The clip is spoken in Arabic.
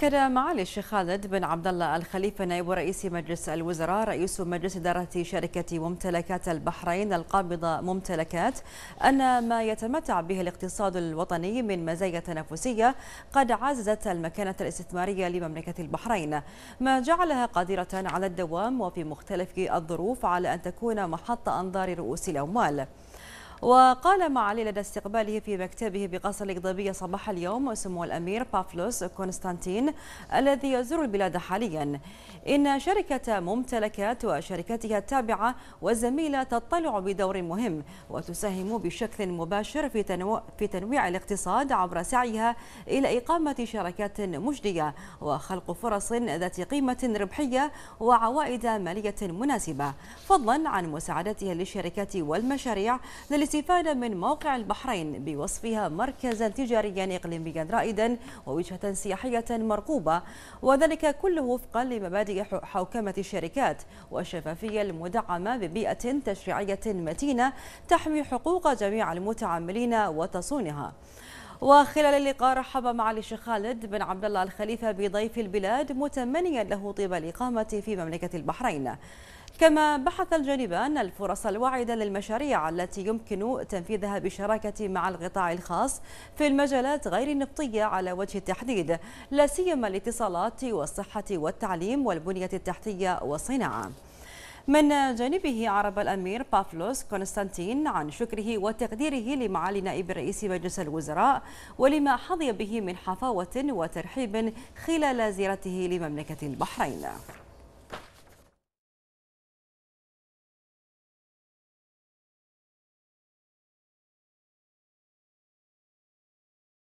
أكد معالي الشيخ خالد بن عبد الله الخليفة نائب رئيس مجلس الوزراء رئيس مجلس إدارة شركة ممتلكات البحرين القابضة ممتلكات أن ما يتمتع به الاقتصاد الوطني من مزايا تنافسية قد عززت المكانة الاستثمارية لمملكة البحرين ما جعلها قادرة على الدوام وفي مختلف الظروف على أن تكون محط أنظار رؤوس الأموال وقال معالي لدى استقباله في مكتبه بقصر الإقضابية صباح اليوم سمو الأمير بافلوس كونستانتين الذي يزور البلاد حاليا إن شركة ممتلكات وشركتها التابعة والزميلة تطلع بدور مهم وتساهم بشكل مباشر في, تنو... في تنويع الاقتصاد عبر سعيها إلى إقامة شراكات مجدية وخلق فرص ذات قيمة ربحية وعوائد مالية مناسبة فضلا عن مساعدتها للشركات والمشاريع للاستثمار الاستفادة من موقع البحرين بوصفها مركزا تجاريا إقليميا رائدا ووجهة سياحية مرقوبة وذلك كله وفقا لمبادئ حوكمة الشركات والشفافية المدعمة ببيئة تشريعية متينة تحمي حقوق جميع المتعاملين وتصونها وخلال اللقاء رحب معالي الشيخ خالد بن عبد الله الخليفه بضيف البلاد متمنيا له طيب الاقامه في مملكه البحرين. كما بحث الجانبان الفرص الواعدة للمشاريع التي يمكن تنفيذها بشراكة مع القطاع الخاص في المجالات غير النفطية على وجه التحديد لا سيما الاتصالات والصحة والتعليم والبنية التحتية والصناعة من جانبه عرب الأمير بافلوس كونستانتين عن شكره وتقديره لمعالي نائب رئيس مجلس الوزراء ولما حظي به من حفاوة وترحيب خلال زيارته لمملكة البحرين